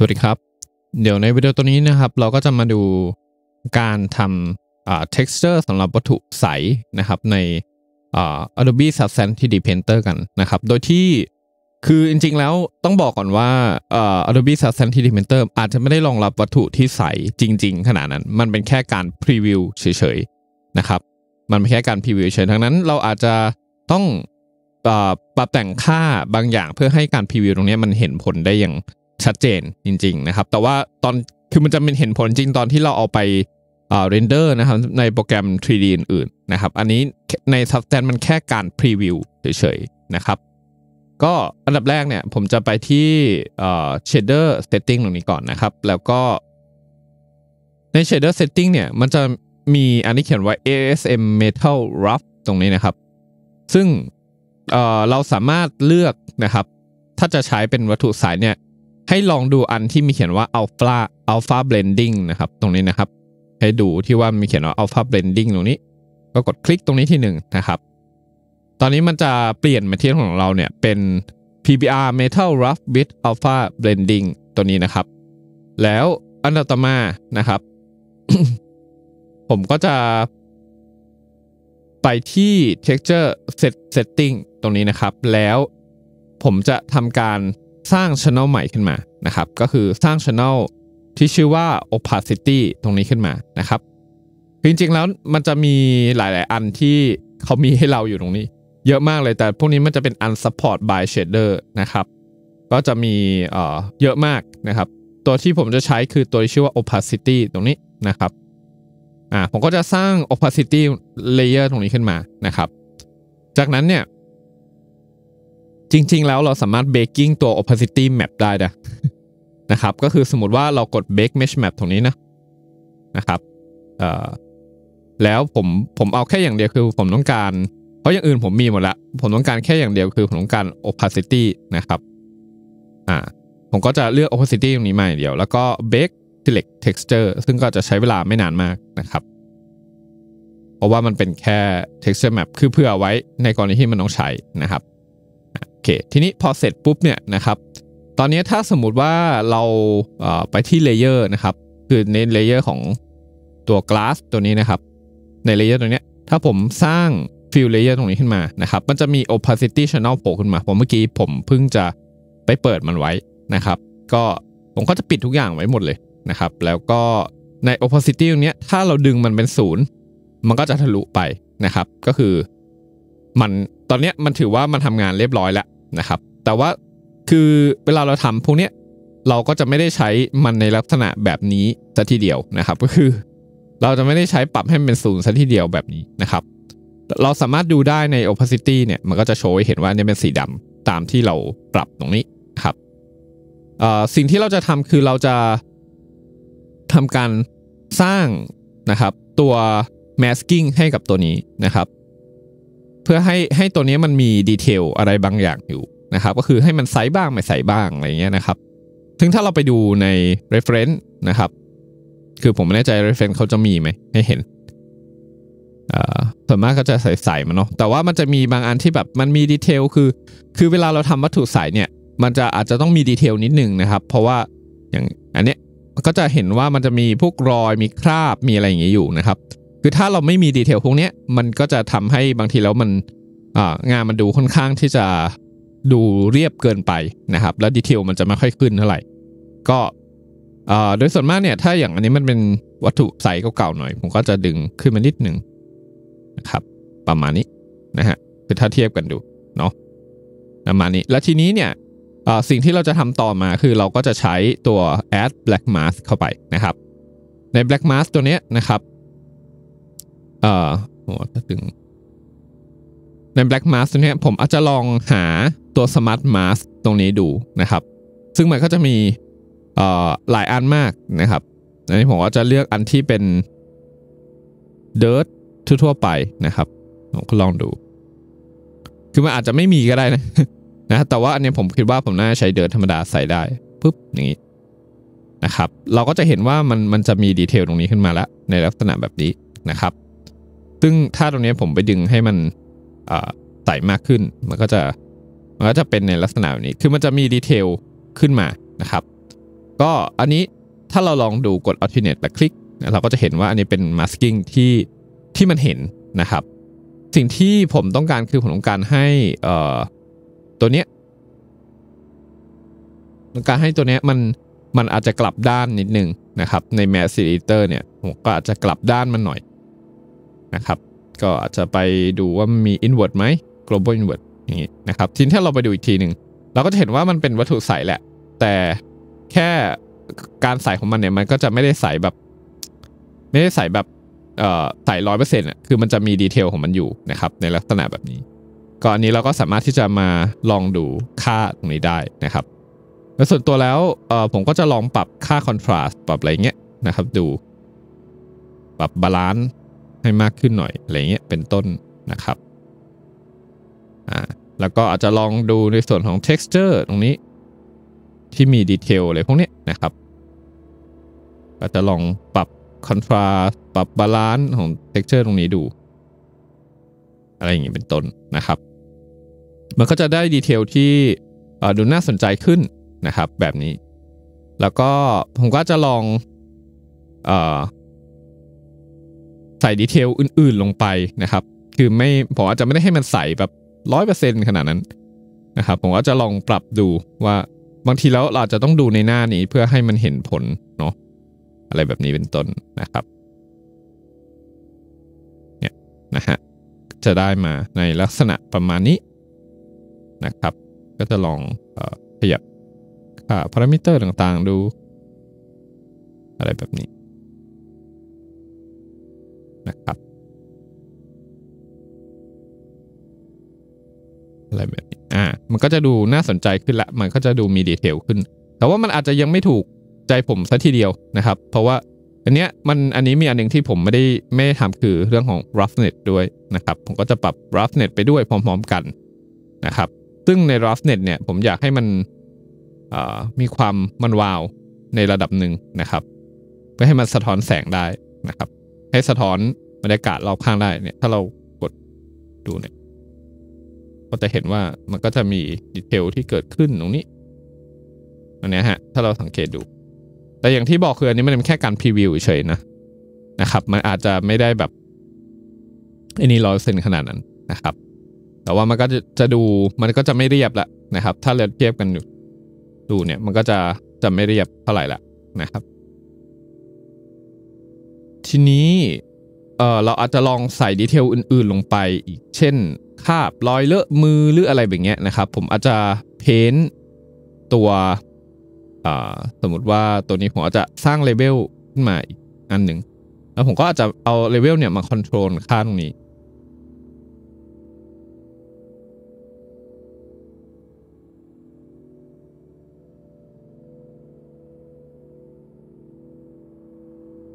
สวัสดีครับเดี๋ยวในวิดีโอตัวนี้นะครับ เราก็จะมาดูการทำ texture สำหรับวัตถุใสนะครับใน Adobe Substance 3D Painter กันนะครับโดยที่คือจริงๆ แล้วต้องบอกก่อนว่า Adobe Substance 3D Painter อาจจะไม่ได้รองรับวัตถุที่ใสจริงๆ ขนาดนั้น มันเป็นแค่การพรีวิวเฉยๆนะครับมันเป็นแค่การพรีวิวเฉยๆทั้งนั้น เราอาจจะต้องปรับแต่งค่าบางอย่างเพื่อให้การพรีวิวตรงนี้มันเห็นผลได้อย่างชัดเจนจริง ๆนะครับแต่ว่าตอนคือมันจะเป็นเห็นผลจริงตอนที่เราเอาไปเรนเดอร์นะครับในโปรแกรม 3D อื่น ๆนะครับ อันนี้ใน Substance มันแค่การพรีวิวเฉยๆนะครับ ก็อันดับแรกเนี่ย ผมจะไปที่เชดเดอร์เซตติ้งตรงนี้ก่อนนะครับ แล้วก็ในเชดเดอร์เซตติ้งเนี่ย มันจะมีอันนี้เขียนไว้ ASM Metal Rough ตรงนี้นะครับ ซึ่งเเราสามารถเลือกนะครับ ถ้าจะใช้เป็นวัตถุสายเนี่ยให้ลองดูอันที่มีเขียนว่า alpha alpha blending นะครับตรงนี้นะครับ ให้ดูที่ว่ามีเขียนว่า alpha blending ตรงนี้ก็กดคลิกตรงนี้ที่1นนะครับ ตอนนี้มันจะเปลี่ยนมาเทียของเราเนี่ยเป็น PBR metal rough with alpha blending ตัวนี้นะครับ แล้วอันต่อมานะครับผมก็จะไปที่ texture set setting ตรงนี้นะครับแล้วผมจะทำการสร้างช n n e l ใหม่ขึ้นมานะครับก็คือสร้างช่องที่ชื่อว่า opacity ตรงนี้ขึ้นมานะครับจริงๆแล้วมันจะมีหลายๆอันที่เขามีให้เราอยู่ตรงนี้ เยอะมากเลยแต่พวกนี้มันจะเป็น unsupport by shader นะครับก็จะมีเอ่อเยอะมากนะครับ ตัวที่ผมจะใช้คือตัวที่ชื่อว่า opacity ตรงนี้นะครับอ่าผมก็จะสร้าง opacity layer ตรงนี้ขึ้นมานะครับ จากนั้นเนี่ยจริงๆแล้วเราสามารถเบกกิ้งตัว opacity map ได้นะนะครับ ก็คือสมมติว่าเรากด bake mesh map ตรงนี้นะนะครับแล้วผมผมเอาแค่อย่างเดียวคือผมต้องการเพราะอย่างอื่นผมมีหมดละผมต้องการแค่อย่างเดียวคือผมต้องการ opacity นะครับอ่าผมก็จะเลือก opacity ตรงนี้มาอย่างเดียวแล้วก็ bake select texture ซึ่งก็จะใช้เวลาไม่นานมากนะครับ เพราะว่ามันเป็นแค่ texture map คือเพื่อไว้ในกรณีที่มันต้องใช้นะครับคทีนี้พอเสร็จปุ๊บเนี่ยนะครับ ตอนนี้ถ้าสมมติว่าเราไปที่เลเยอร์นะครับคือในเลเยอร์ของตัวกลาสตัวนี้นะครับ ในเลเยอร์ตัวนี้ถ้าผมสร้างฟิลเลเยอร์ตรงนี้ขึ้นมานะครับมันจะมี opacity channel โผล่ขึ้นมา ผมเมื่อกี้ผมเพิ่งจะไปเปิดมันไว้นะครับก็ผมก็จะปิดทุกอย่างไว้หมดเลยนะครับ แล้วก็ใน opacity ตรงนี้ถ้าเราดึงมันเป็นศูนย์มันก็จะทะลุไปนะครับ ก็คือมันตอนนี้มันถือว่ามันทำงานเรียบร้อยแล้วนะครับแต่ว่าคือเวลาเราทำพวกเนี้ยเราก็จะไม่ได้ใช้มันในลักษณะแบบนี้ซะทีเดียวนะครับ ก็คือ เราจะไม่ได้ใช้ปรับให้มันเป็นศูนย์ซะทีเดียวแบบนี้นะครับ เราสามารถดูได้ใน opacity เนี่ยมันก็จะโชว์เห็นว่าเนี่ยเป็นสีดำตามที่เราปรับตรงนี้ครับสิ่งที่เราจะทำคือเราจะทำการสร้างนะครับตัว masking ให้กับตัวนี้นะครับพื่อให้ให้ตัวนี้มันมีดีเทลอะไรบางอย่างอยู่นะครับ ก็คือให้มันใสบ้างไม่ใสบ้างอะไรเงี้ยนะครับถึงถ้าเราไปดูใน reference นะครับ คือผมไม่แน่ใจ reference เขาจะมีไหมให้เห็นส่วนมากก็จะใสๆมันเนาะแต่ว่ามันจะมีบางอันที่แบบมันมีดีเทลคือ คือเวลาเราทำวัตถุใสเนี่ยมันจะอาจจะต้องมีดีเทลนิดนึงนะครับ เพราะว่าอย่างอันเนี้ยก็จะเห็นว่ามันจะมีพวกรอยมีคราบมีอะไรอย่างเงี้ยอยู่นะครับคือถ้าเราไม่มีดีเทลพวกนี้มันก็จะทำให้บางทีแล้วมันงานมันดูค่อนข้างที่จะดูเรียบเกินไปนะครับแล้วดีเทลมันจะไม่ค่อยขึ้นเท่าไหร่ก็ โดยส่วนมากเนี่ย ถ้าอย่างอันนี้มันเป็นวัตถุใสเก่าๆหน่อย ผมก็จะดึงขึ้นมานิดหนึ่งนะครับ ประมาณนี้นะฮะคือถ้าเทียบกันดูเนาะประมาณนี้ แล้วทีนี้เนี่ยสิ่งที่เราจะทำต่อมาคือเราก็จะใช้ตัว add black mask เข้าไปนะครับ ใน black mask ตัวเนี้ยนะครับเอ่อโหถ้าถึงใน Black Mask ตนียผมอาจจะลองหาตัว Smart Mask ตรงนี้ดูนะครับ ซึ่งมันก็จะมีเอ่อหลายอันมากนะครับอันนี้ผมก็จะเลือกอันที่เป็น Dirt ทั่วๆไปนะครับ ผมก็ลองดู คือมันอาจจะไม่มีก็ได้นะนะ แต่ว่าอันนี้ผมคิดว่าผมน่าใช้เดินธรรมดาใส่ได้ปุ๊บ อย่างนี้นะครับ เราก็จะเห็นว่ามันมันจะมีดีเทลตรงนี้ขึ้นมาแล้ว ในลักษณะแบบนี้นะครับซึ่งถ้าตรงนี้ผมไปดึงให้มันใสมากขึ้น มันก็จะมันก็จะเป็นในลักษณะแบบนี้คือมันจะมีดีเทลขึ้นมานะครับก็อันนี้ถ้าเราลองดูกด alternate แลวคลิกเราก็จะเห็นว่า อันนี้เป็น masking ที่ที่มันเห็นนะครับสิ่งที่ผมต้องการคือผมต้องการให้ตัวเนี้ยต้องการให้ตัวเนี้ยมันมันอาจจะกลับด้านนิดนึงนะครับ ใน mass editor เนี่ยผมก็อาจจะกลับด้านมันหน่อยนะครับก็อาจจะไปดูว่ามี inward ไหม global inward อย่างนี้นะครับทีนี้ถ้าเราไปดูอีกทีหนึ่งเราก็จะเห็นว่ามันเป็นวัตถุใสแหละ แต่แค่การใสของมันเนี่ยมันก็จะไม่ได้ใสแบบไม่ได้ใสแบบใส่ร้อยเปอร์เซ็นต์อ่ะคือมันจะมีดีเทลของมันอยู่นะครับในลักษณะแบบนี้ ก่อันนี้เราก็สามารถที่จะมาลองดูค่าตรงนี้ได้นะครับล้วส่วนตัวแล้วผมก็จะลองปรับค่าคอนทราสต์ปรับอะไรเงี้ยนะครับดู ปรับบาลานซ์ให้มากขึ้นหน่อยอะไรเงี้ยเป็นต้นนะครับอ่าแล้วก็อาจจะลองดูในส่วนของ texture ตรงนี้ที่มีดีเทลอะไรพวกนี้นะครับอาจจะลองปรับ contrast ปรับบาลานซ์ของ texture ตรงนี้ดู อะไรอย่างเงี้ยเป็นต้นนะครับมันก็จะได้ดีเทลที่ดูน่าสนใจขึ้นนะครับแบบนี้ แล้วก็ผมก็จะลองอใส่ดีเทลอื่นๆลงไปนะครับ คือไม่ ผมอาจจะไม่ได้ให้มันใส่แบบร้อยเปอร์เซ็นขนาดนั้นนะครับผมก็จะลองปรับดูว่า บางทีแล้วเราจะต้องดูในหน้านี้เพื่อให้มันเห็นผลเนาะอะไรแบบนี้เป็นต้นนะครับ เนี่ย นะฮะ จะได้มาในลักษณะประมาณนี้นะครับ ก็จะลองอขยับค่าพารามิเตอร์ต่างๆดู อะไรแบบนี้ะครับอะไรแบบนี้อ่า มันก็จะดูน่าสนใจขึ้นละ มันก็จะดูมีดีเทลขึ้น แต่ว่ามันอาจจะยังไม่ถูกใจผมซะทีเดียวนะครับ เพราะว่าอันเนี้ยมันอันนี้มีอันหนึ่งที่ผมไม่ได้ไม่ทำคือเรื่องของ roughness ด้วยนะครับ ผมก็จะปรับ roughness ไปด้วยพร้อม ๆ กันนะครับ ซึ่งใน roughness เนี่ยผมอยากให้มันมีความมันวาวในระดับหนึ่งนะครับ เพื่อให้มันสะท้อนแสงได้นะครับให้สะท้อนบรรยากาศรอบข้างได้เนี่ย ถ้าเรากดดูเนี่ยก็จะเห็นว่ามันก็จะมีดีเทลที่เกิดขึ้นตรงนี้อันนี้ฮะถ้าเราสังเกตดู แต่อย่างที่บอกคืออันนี้มันเป็นแค่การพรีวิวเฉยนะ นะครับ มันอาจจะไม่ได้แบบอันนี้ร้อยเซนขนาดนั้นนะครับ แต่ว่ามันก็จะจะดูมันก็จะไม่เรียบละนะครับ ถ้าเราเทียบกันดูเนี่ย มันก็จะจะไม่เรียบเท่าไหร่ละนะครับทีนี้ เออเราอาจจะลองใส่ดีเทลอื่นๆลงไปอีก เช่นคาบรอยเลอะมือ หรืออะไรแบบเงี้ยนะครับ ผมอาจจะเพ้นตัวสมมติว่าตัวนี้ผมอาจจะสร้างเลเวลขึ้นมาอีก อันหนึ่งแล้วผมก็อาจจะเอาเลเวลเนี่ยมาคอนโทรลค่าตรงนี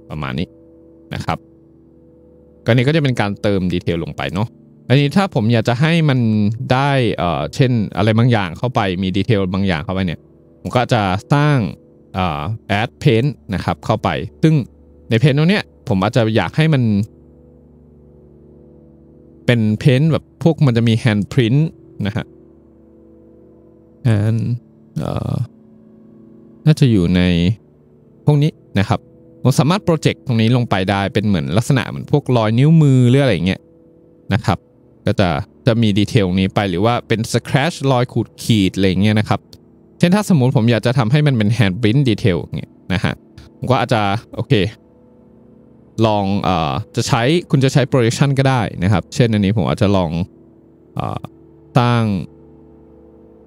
้ ประมาณนี้นะครับก็นี้ก็จะเป็นการเติมดีเทลลงไปเนาะอันนี้ถ้าผมอยากจะให้มันได้เอ่อเช่นอะไรบางอย่างเข้าไป มีดีเทลบางอย่างเข้าไปเนี่ย ผมก็จะสร้างเอ่อแอดเพนต์นะครับเข้าไป ซึ่งในเพนต์ตรงเนี้ยผมอาจจะอยากให้มันเป็นเพนต์แบบพวกมันจะมีแฮนด์พรินต์นะฮะแฮนด์น่าจะอยู่ในพวกนี้นะครับเราสามารถโปรเจกต์ตรงนี้ลงไปได้เป็นเหมือนลักษณะเหมือนพวกรอยนิ้วมือหรืออะไรเงี้ยนะครับก็จะจะมีดีเทลนี้ไปหรือว่าเป็น scratch รอยขูดขีดอะไรเงี้ยนะครับเช่นถ้าสมมติผมอยากจะทำให้มันเป็น hand print detail เงี้ยนะฮะผมก็อาจจะโอเคลองเอ่อจะใช้คุณจะใช้ projection ก็ได้นะครับ เช่นอันนี้ผมอาจจะลองเอ่อสร้าง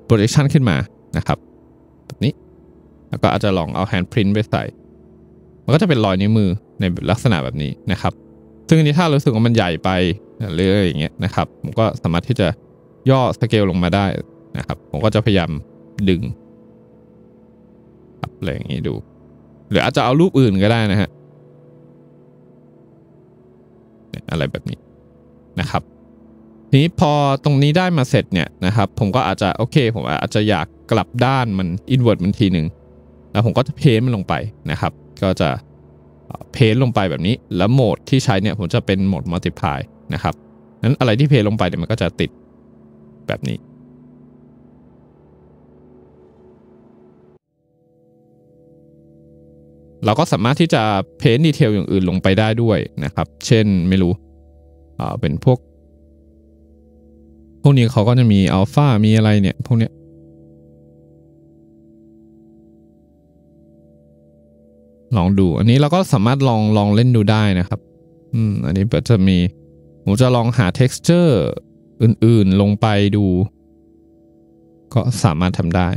projection ขึ้นมานะครับแบบนี้แล้วก็อาจจะลองเอา hand print ไปใส่มันก็จะเป็นรอยนิ้วมือในลักษณะแบบนี้นะครับ ซึ่งอันนี้ถ้ารู้สึกว่ามันใหญ่ไปเรื่อยอย่างเงี้ยนะครับ ผมก็สามารถที่จะย่อสเกลลงมาได้นะครับ ผมก็จะพยายามดึงอะไรอย่างนี้ดู หรืออาจจะเอารูปอื่นก็ได้นะฮะ อะไรแบบนี้นะครับ ทีนี้พอตรงนี้ได้มาเสร็จเนี่ยนะครับ ผมก็อาจจะโอเค ผมอาจจะอยากกลับด้านมันอินเวอร์ตมันทีหนึ่งแล้วผมก็จะเพ้นมันลงไปนะครับก็จะเพนลงไปแบบนี้ แล้วโหมดที่ใช้เนี่ยผมจะเป็นโหมดมัลติพายนะครับนั้นอะไรที่เพนลงไปเนี่ยมันก็จะติดแบบนี้ เราก็สามารถที่จะเพ้นดีเทลอย่างอื่นลงไปได้ด้วยนะครับ เช่นไม่รู้เป็นพวก พวกนี้เขาก็จะมีอัลฟามีอะไรเนี่ยพวกเนี้ยลองดูอันนี้เราก็สามารถลองลองเล่นดูได้นะครับ อืมอันนี้จะมีผมจะลองหา texture อื่นๆลงไปดู ก็สามารถทำได้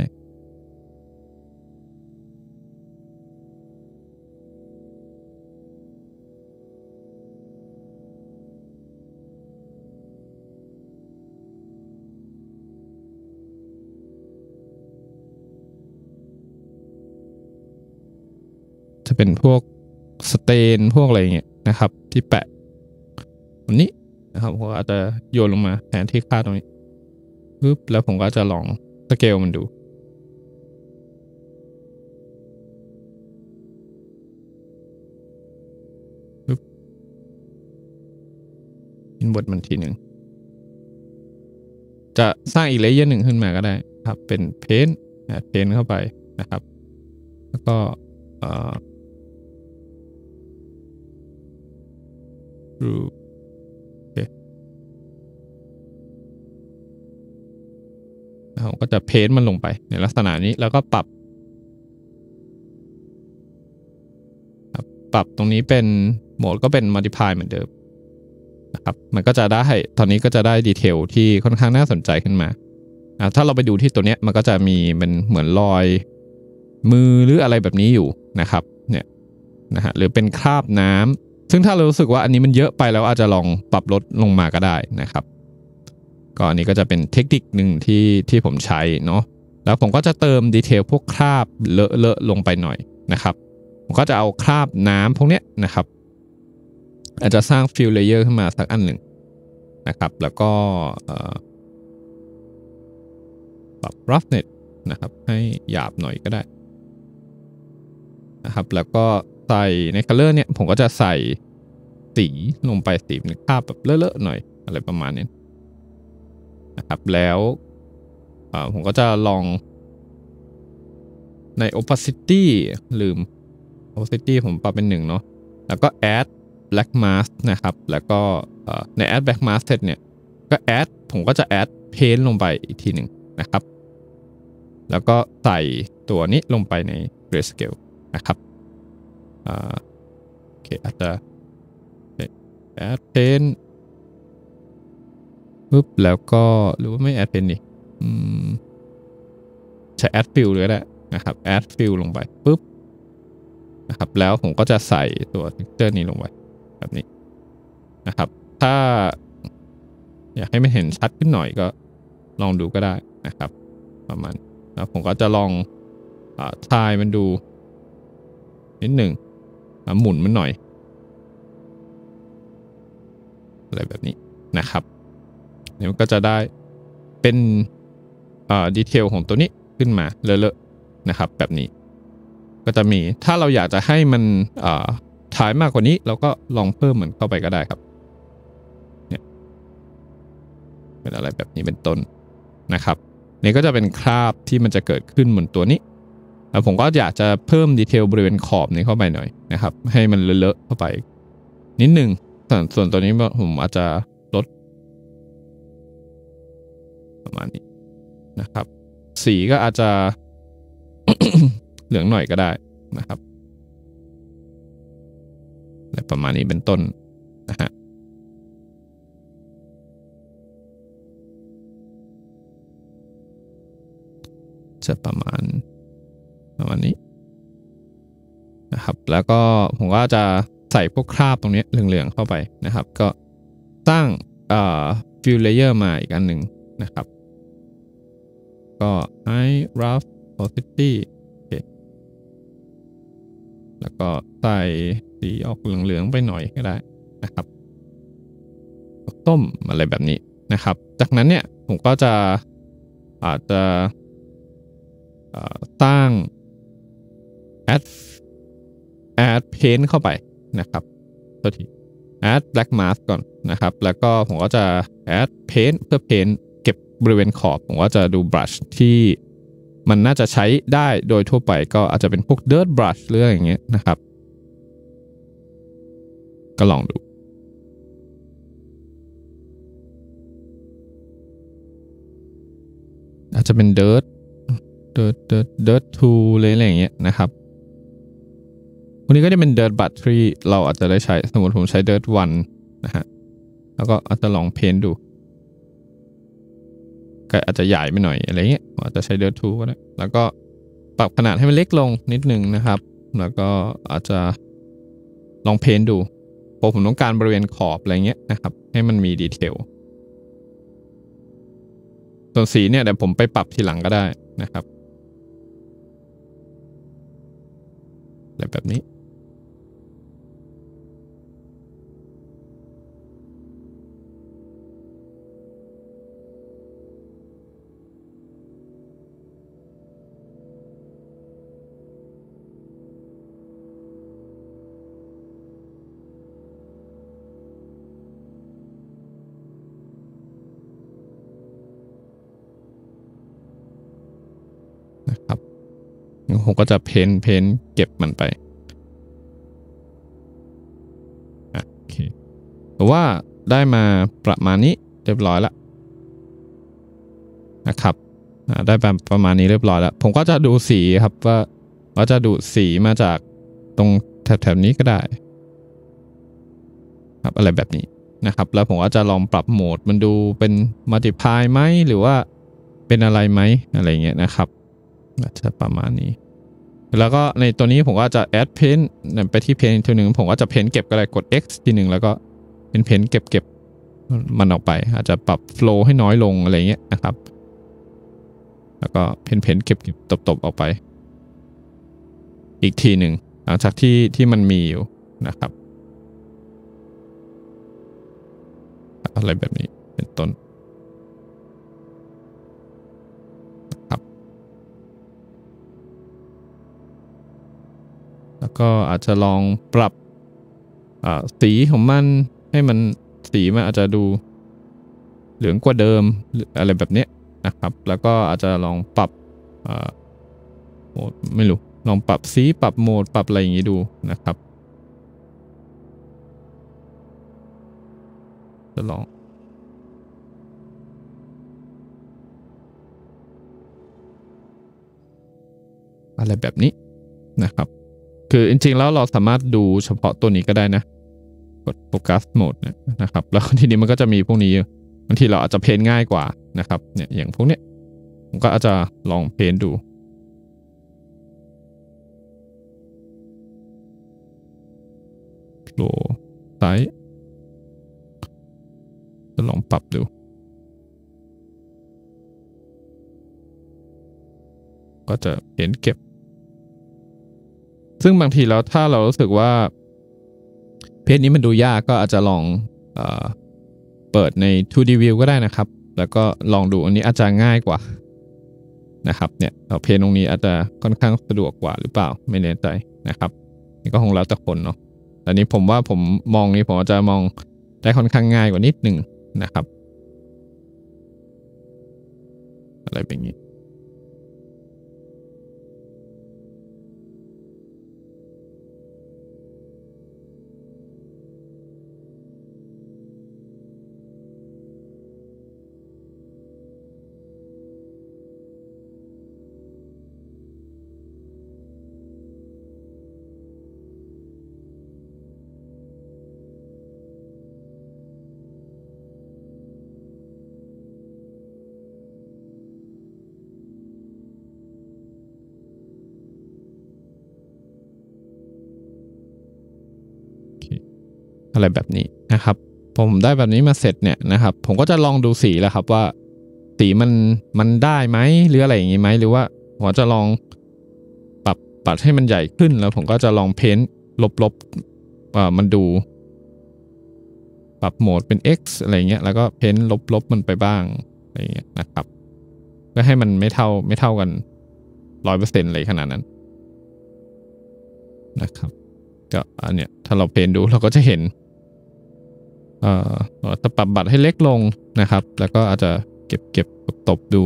เป็นพวก สเตนพวกอะไรเงี้ยนะครับ ที่แปะตรงนี้นะครับผมอาจจะโยนลงมาแทนที่ค่าตรงนี้ปึ๊บแล้วผมก็จะลองสเกลมันดูอินบทมันทีหนึ่ง จะสร้างอีกเลเยอร์หนึ่งขึ้นมาก็ได้ครับ เป็นเพนเพนเข้าไปนะครับ แล้วก็เอ่อ t h r u g Okay. ก็จะเพนมันลงไปในลักษณะนี้แล้วก็ปรับ ปรับตรงนี้เป็น โหมดก็เป็นมัลติพายเหมือนเดิม นะครับ มันก็จะได้ ตอนนี้ก็จะได้ดีเทลที่ค่อนข้างน่าสนใจขึ้นมา ถ้าเราไปดูที่ตัวเนี้ย มันก็จะมีเป็นเหมือนรอยมือหรืออะไรแบบนี้อยู่นะครับเนี่ยนะฮะหรือเป็นคราบน้ำซึ่งถ้าเรารู้สึกว่าอันนี้มันเยอะไปแล้วอาจจะลองปรับลดลงมาก็ได้นะครับก็อันนี้ก็จะเป็นเทคนิคหนึ่งที่ที่ผมใช้เนาะแล้วผมก็จะเติมดีเทลพวกคราบเลอะๆลงไปหน่อยนะครับผมก็จะเอาคราบน้ำพวกเนี้ยนะครับ อาจจะสร้างฟิลเลเยอร์ขึ้นมาสักอันหนึ่งนะครับ แล้วก็ปรับรัฟเน็ตนะครับให้หยาบหน่อยก็ได้นะครับแล้วก็ใส่ในคัลเลอร์เนี่ยผมก็จะใส่สีลงไปสีในคาบแบบเลอะๆหน่อย อะไรประมาณนี้นะครับ แล้วผมก็จะลองใน opacity ลืม opacity ผมปรับเป็นหนึ่งเนาะแล้วก็ add black mask นะครับ แล้วก็ใน add black mask เสร็จเนี่ยก็ add ผมก็จะ add paint ลงไปอีกทีหนึ่งนะครับ แล้วก็ใส่ตัวนี้ลงไปใน grayscale นะครับโอเคอาจจะแอดเพนปึ๊บ แล้วก็หรือว่าไม่แอดเพนนี่ใช้แอดฟิลเลยแหละนะครับ แอดฟิลลงไปปึ๊บ นะครับ แล้วผมก็จะใส่ตัวเท็กเจอร์นี้ลงไป แบบนี้ นะครับ ถ้าอยากให้มันเห็นชัดขึ้นหน่อยก็ลองดูก็ได้นะครับ ประมาณแล้วผมก็จะลองอทายมันดู นิดหนึ่งหมุนมันหน่อย อะไรแบบนี้นะครับเนี่ยมันก็จะได้เป็นดีเทลของตัวนี้ขึ้นมาเลอะๆนะครับ แบบนี้ ก็จะมีถ้าเราอยากจะให้มันถ่ายมากกว่านี้ เราก็ลองเพิ่มมันเข้าไปก็ได้ครับเนี่ยเป็นอะไรแบบนี้เป็นต้นนะครับนี่ก็จะเป็นคราบที่มันจะเกิดขึ้นบนตัวนี้ผมก็อยากจะเพิ่มดีเทลบริเวณขอบนี้เข้าไปหน่อยนะครับ ให้มันเลอะๆเข้าไปนิดหนึ่งส่วนตัวนี้ผมอาจจะลด ประมาณนี้นะครับ สีก็อาจจะเหลืองหน่อยก็ได้นะครับ และประมาณนี้เป็นต้นนะฮะจะประมาณประมาณนี้นะครับ แล้วก็ผมก็จะใส่พวกคราบตรงนี้เหลือง ๆ เข้าไปนะครับ ก็ สร้างฟิลเลเยอร์มาอีกอันหนึ่งนะครับ ก็ให้ rough opacity แล้วก็ใส่ สีออกเหลืองๆไปหน่อยก็ได้นะครับ ต้ม อะไรแบบนี้นะครับ จากนั้นเนี่ย ผมก็จะอาจจะสร้าง add add paint เข้าไปนะครับตัวที add black mask ก่อนนะครับ แล้วก็ผมก็จะ add paint เพื่อ paint เก็บบริเวณขอบ ผมก็จะดู brush ที่มันน่าจะใช้ได้โดยทั่วไปก็อาจจะเป็นพวก dirt brush เรื่องอย่างเงี้ยนะครับ ก็ลองดู อาจจะเป็น dirt dirt dirt dirt tool อะไรอย่างเงี้ยนะครับันนี้ก็จะเป็น Dirt b u t ที่เราอาจจะได้ใช้สมมติผมใช้ Dirt 1นะฮะ แล้วก็อาจจะลองเพนดู ก็อาจจะใหญ่ไปหน่อยอะไรเงี้ย อาจจะใช้ Dirt 2ก็ได้ แล้วก็ปรับขนาดให้มันเล็กลงนิดนึงนะครับ แล้วก็อาจจะลองเพนดู พอผมต้องการบริเวณขอบอะไรเงี้ยนะครับ ให้มันมีดีเทล ส่วนสีเนี่ยเดี๋ยวผมไปปรับทีหลังก็ได้นะครับอะไรแบบนี้ผมก็จะเพ้นเพ้นเก็บมันไป โอเคแต่ว่าได้มาประมาณนี้เรียบร้อยละนะครับ ได้แบบประมาณนี้เรียบร้อยแล้ว ผมก็จะดูสีครับว่าว่าจะดูสีมาจากตรงแถบๆนี้ก็ได้ครับอะไรแบบนี้นะครับ แล้วผมก็จะลองปรับโหมดมันดูเป็นมัลติพายไหมหรือว่าเป็นอะไรไหมอะไรเงี้ยนะครับจะประมาณนี้แล้วก็ในตัวนี้ผมก็จะแอดเพนไปที่เพนตัวหนึ่งผมก็จะเพนเก็บอะไรกด x ทีหนึ่งแล้วก็เป็นเพนเก็บเก็บมันออกไป อาจจะปรับโฟล์ให้น้อยลงอะไรเงี้ยนะครับ แล้วก็เพนเพนเก็บเก็บตบตบออกไปอีกทีหนึ่งหลังจากที่ที่มันมีอยู่นะครับ อะไรแบบนี้เป็นต้นแล้วก็อาจจะลองปรับสีของมัน ให้มันสีมันอาจจะดูเหลืองกว่าเดิมอะไรแบบนี้นะครับแล้วก็อาจจะลองปรับโหมดไม่รู้ลองปรับสีปรับโหมดปรับอะไรอย่างนี้ดูนะครับ จะลอง อะไรแบบนี้นะครับคือจริงๆแล้วเราสามารถดูเฉพาะตัวนี้ก็ได้นะ กดโฟกัสโหมดนะครับ แล้วทีนี้มันก็จะมีพวกนี้บางทีเราอาจจะเพนง่ายกว่านะครับเนี่ยอย่างพวกนี้ผมก็อาจจะลองเพนดูโลไซ้ายจะลองปรับดู ก็จะเห็นเก็บซึ่งบางทีแล้วถ้าเรารู้สึกว่า เพจนี้มันดูยากก็อาจจะลองเอเปิดใน 2D View ก็ได้นะครับ แล้วก็ลองดูอันนี้อาจจะง่ายกว่านะครับเนี่ยเพจตรงนี้อาจจะค่อนข้างสะดวกกว่าหรือเปล่าไม่แน่ใจนะครับนี่ก็คงแล้วแต่คนเนาะแต่นี้ผมว่าผมมองนี้ผมอาจจะมองได้ค่อนข้างง่ายกว่านิดหนึ่งนะครับ อะไรแบบนี้อะไรแบบนี้นะครับ ผมได้แบบนี้มาเสร็จเนี่ยนะครับ ผมก็จะลองดูสีแล้วครับ ว่าสีมันมันได้ไหมหรืออะไรอย่างนี้ไหมหรือว่าผมจะลองปรับปรับให้มันใหญ่ขึ้นแล้วผมก็จะลองเพ้นลบๆว่ามันดู ปรับโหมดเป็น x อะไรเงี้ย แล้วก็เพ้นลบๆมันไปบ้าง อะไรเงี้ยนะครับเพื่อให้มันไม่เท่าไม่เท่ากันร้อยเปอร์เซ็นต์เลยขนาดนั้นนะครับก็อันเนี้ยถ้าเราเพ้นดูเราก็จะเห็นจะปรับบัตรให้เล็กลงนะครับ แล้วก็อาจจะเก็บเก็บตบดู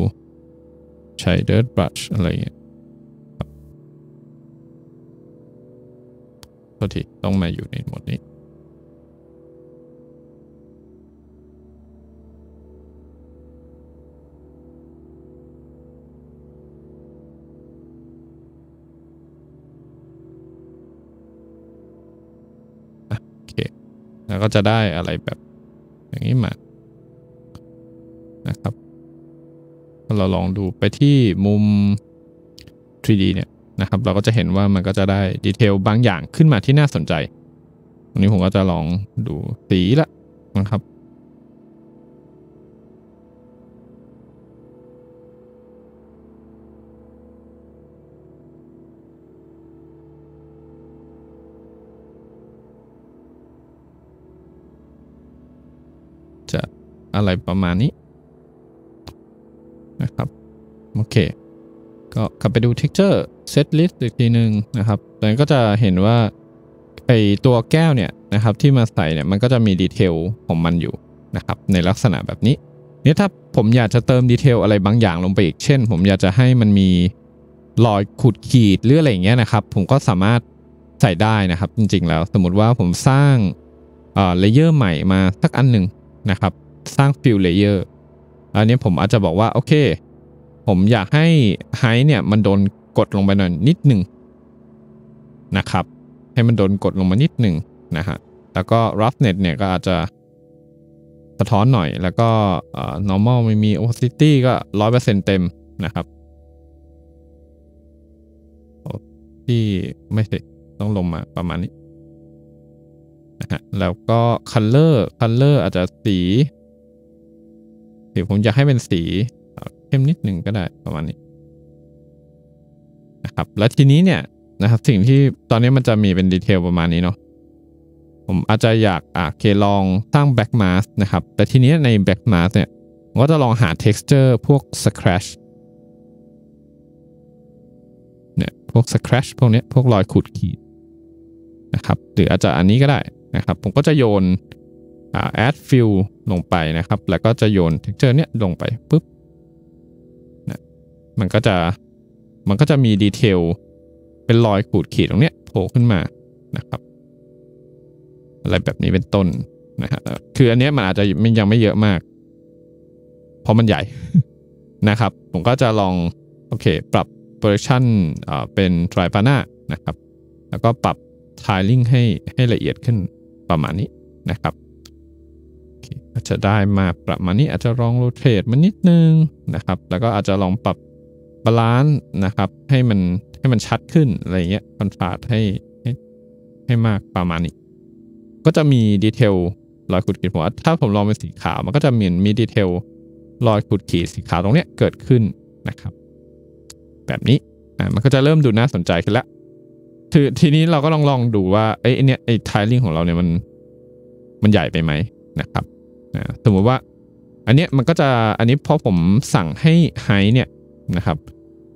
ใช้ Dirt Brush อะไรอย่างเงี้ยโทษทีต้องมาอยู่ในหมดนี้แล้วก็จะได้อะไรแบบอย่างนี้มานะครับ เราลองดูไปที่มุม 3D เนี่ยนะครับ เราก็จะเห็นว่ามันก็จะได้ดีเทลบางอย่างขึ้นมาที่น่าสนใจตรงนี้ผมก็จะลองดูสีละนะครับอะไรประมาณนี้นะครับ โอเค ก็กลับไปดู texture set list อีกทีหนึ่งนะครับแล้วก็จะเห็นว่าไอตัวแก้วเนี่ยนะครับที่มาใส่เนี่ยมันก็จะมีดีเทลของมันอยู่นะครับ ในลักษณะแบบนี้นี่ถ้าผมอยากจะเติมดีเทลอะไรบางอย่างลงไปอีกเช่นผมอยากจะให้มันมี รอยขูดขีดหรืออะไรอย่างเงี้ยนะครับ ผมก็สามารถใส่ได้นะครับ จริงๆแล้วสมมติว่าผมสร้างเลเยอร์ใหม่มาสักอันหนึ่งนะครับสร้างฟิลเลเยอร์อันนี้ผมอาจจะบอกว่าโอเค ผมอยากให้ไฮเนี่ยมันโดนกดลงไปหน่อยนิดหนึ่งนะครับ ให้มันโดนกดลงมานิดหนึ่งนะฮะ แล้วก็ roughness เนี่ยก็อาจจะสะท้อนหน่อย แล้วก็ normal ไม่มี opacity ก็ 100%เต็มนะครับที่ไม่ใช่ต้องลงมาประมาณนี้นะฮะ แล้วก็ color color อาจจะสีสีผมจะให้เป็นสีเข้มนิดหนึ่งก็ได้ประมาณนี้นะครับและทีนี้เนี่ยนะครับสิ่งที่ตอนนี้มันจะมีเป็นดีเทลประมาณนี้เนาะผมอาจจะอยากอ่ะเคลองสร้างแบ็กมาสนะครับ แต่ทีนี้ในแบ็กมาสเนี่ยก็จะลองหา texture พวก scratch เนี่ยพวก scratch พวกนี้พวกรอยขูดขีดนะครับหรืออาจจะอันนี้ก็ได้นะครับ ผมก็จะโยนแอดฟิลลงไปนะครับ แล้วก็จะโยนเท็กเจอร์เนี้ยลงไปปุ๊บนะมันก็จะ มันก็จะมีดีเทล เป็นรอยขูดขีดตรงเนี้ยโผล่ขึ้นมา นะครับ อะไรแบบนี้เป็นต้นนะฮะคืออันเนี้ยมันอาจจะยังไม่เยอะมาก เพราะมันใหญ่นะครับ ผมก็จะลอง โอเค ปรับ projection เป็น t r i p a n a นะครับ แล้วก็ปรับ tiling ให้ให้ละเอียดขึ้นประมาณนี้นะครับอาจจะได้มาประมาณนี้ อาจจะลองโรเทมันนิดนึงนะครับ แล้วก็อาจจะลองปรับบาลานซ์นะครับให้มันให้มันชัดขึ้นอะไรเงี้ยคอนทราดให้ให้ให้มากประมาณนี้ก็จะมีดีเทลรอยขูดขีดผมว่าถ้าผมลองเป็นสีขาวมันก็จะเหมือนมีดีเทลรอยขูดขีดสีขาวตรงเนี้ยเกิดขึ้นนะครับ แบบนี้อ่ามันก็จะเริ่มดูน่าสนใจขึ้นละคือทีนี้เราก็ลองลองดูว่าไอ้เนี้ยไอ้ทายลิงของเราเนี่ยมันมันใหญ่ไปไหมนะครับสมมติว่าอันเนี้ยมันก็จะอันนี้เพราะผมสั่งให้ไฮเนี่ยนะครับ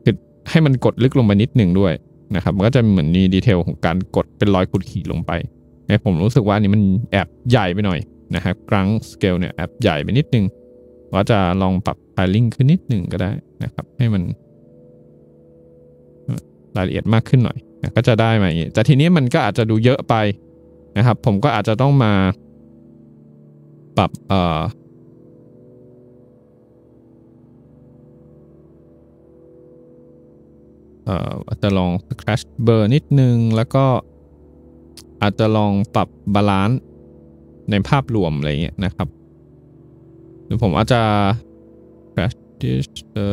คือให้มันกดลึกลงไปนิดหนึ่งด้วยนะครับมันก็จะเหมือนมีดีเทลของการกดเป็นรอยขูดขีดลงไปนะผมรู้สึกว่านี้มันแอบใหญ่ไปหน่อยนะครับกรังสเกลเนี่ยแอบใหญ่ไปนิดนึงก็จะลองปรับไฟลิ่งขึ้นนิดหนึ่งก็ได้นะครับให้มัน รายละเอียดมากขึ้นหน่อยนะก็จะได้มาอย่างนี้แต่ทีนี้มันก็อาจจะดูเยอะไปนะครับ ผมก็อาจจะต้องมาปรับเอ่อออาจจะลอง c r a s c h burn นิดนึง แล้วก็อาจจะลองปรับบาลานซ์ในภาพรวมอะไรเงี้ยนะครับหรือผมอาจจะ crash this the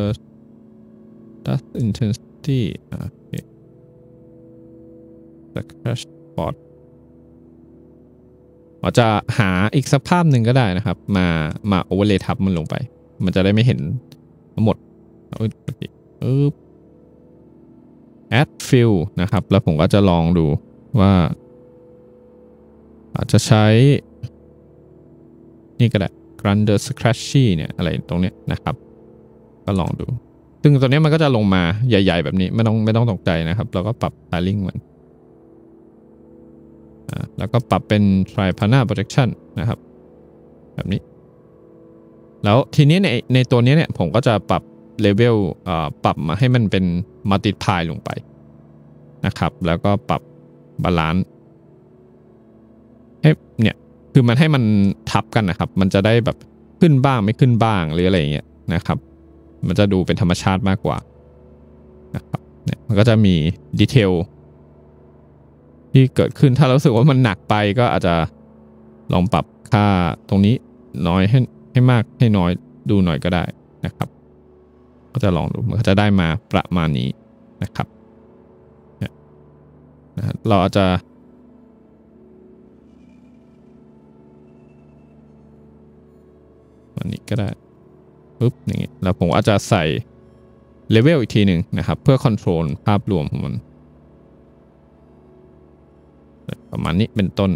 dust intensity โอเค the crash spot อาจจะหาอีกสักภาพหนึ่งก็ได้นะครับ มามาโอเวอร์เลย์ทับมันลงไป มันจะได้ไม่เห็นหมดเออแอดฟิลนะครับ แล้วผมก็จะลองดูว่า อาจจะใช้ นี่ก็ได้ grander scratchy เนี่ยอะไรตรงเนี้ยนะครับ ก็ลองดู ซึ่งตัวนี้มันก็จะลงมาใหญ่ๆ แบบนี้ไม่ต้องไม่ต้องตกใจนะครับเราก็ปรับไทลิ่งมันแล้วก็ปรับเป็น tri p พ a n a r projection นะครับแบบนี้ แล้วทีนี้ในในตัวนี้เนี่ยผมก็จะปรับเลเวลปรับมาให้มันเป็นมัลติพายลงไปนะครับแล้วก็ปรับบาลานซ์ให้เนี่ยคือมันให้มันทับกันนะครับ มันจะได้แบบขึ้นบ้างไม่ขึ้นบ้างหรืออะไรเงี้ยนะครับ มันจะดูเป็นธรรมชาติมากกว่านะครับเนี่ยมันก็จะมีดีเทลที่เกิดขึ้นถ้ารู้สึกว่ามันหนักไปก็อาจจะลองปรับค่าตรงนี้น้อยให้ให้มากให้น้อยดูหน่อยก็ได้นะครับ ก็จะลองดูมันก็จะได้มาประมาณนี้นะครับเราอาจจะวันนี้ก็ได้ปุ๊บอย่างเงี้ยแล้วผมอาจจะใส่เลเวลอีกทีหนึ่งนะครับ เพื่อคอนโทรล ภาพรวมของมันประมาณนี้เป็นต้น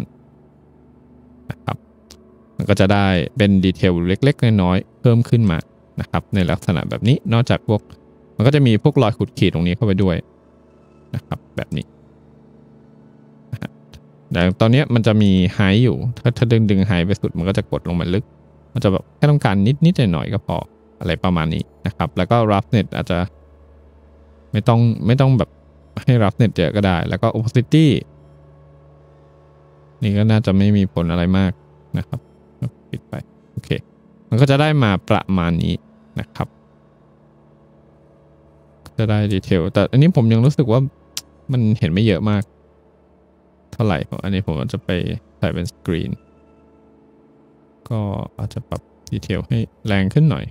นะครับมันก็จะได้เป็นดีเทลเล็กๆ น้อยๆ เพิ่มขึ้นมานะครับ ในลักษณะแบบนี้นอกจากพวกมันก็จะมีพวกรอยขุดขีดตรงนี้เข้าไปด้วยนะครับแบบนี้แต่ตอนนี้มันจะมีไฮอยู่ถ้าถ้าดึงดึงไฮไปสุด มันก็จะกดลงมาลึก มันจะแบบแค่ต้องการนิดนิดหน่อยๆก็พอ อะไรประมาณนี้นะครับ แล้วก็รับเน็ตอาจจะไม่ต้องไม่ต้องแบบ ให้รับเน็ตเยอะก็ได้ แล้วก็ opacity นี่ก็น่าจะไม่มีผลอะไรมากนะครับปิดไปโอเค มันก็จะได้มาประมาณนี้นะครับจะได้ดีเทลแต่อันนี้ผมยังรู้สึกว่ามันเห็นไม่เยอะมาก เท่าไหร่อันนี้ผมจะไปใส่เป็นสกรีนก็อาจจะปรับดีเทลให้แรงขึ้นหน่อย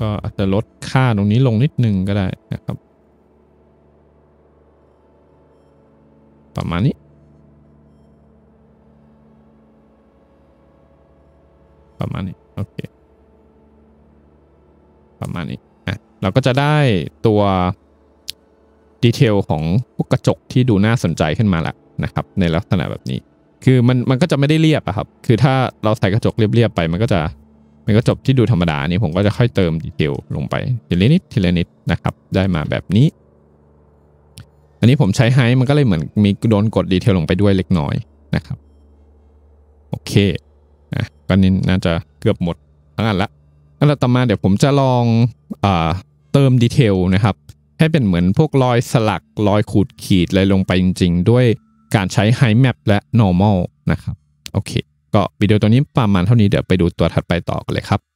ก็อาจจะลดค่าตรงนี้ลงนิดนึงก็ได้นะครับประมาณนี้ ประมาณนี้โอเคประมาณนี้อ่ะ เราก็จะได้ตัวดีเทลของพวกกระจกที่ดูน่าสนใจขึ้นมาละนะครับ ในลักษณะแบบนี้ คือมันมันก็จะไม่ได้เรียบอะครับ คือถ้าเราใส่กระจกเรียบๆไปมันก็จะมันก็จบที่ดูธรรมดานี้ผมก็จะค่อยเติมดีเทลลงไปทีละนิดทีละนิดนะครับ ได้มาแบบนี้อันนี้ผมใช้ไฮมันก็เลยเหมือนมีโดนกดดีเทลลงไปด้วยเล็กน้อยนะครับโอเคอ่ะก็นี้น่าจะเกือบหมดทั้งอันละอันต่อมาเดี๋ยวผมจะลองอเติมดีเทลนะครับ ให้เป็นเหมือนพวกรอยสลักรอยขูดขีดอะไรลงไปจริงๆ ด้วยการใช้ไฮแมปและ Normal นะครับโอเค ก็วิดีโอตัวนี้ประมาณเท่านี้เดี๋ยวไปดูตัวถัดไปต่อกันเลยครับ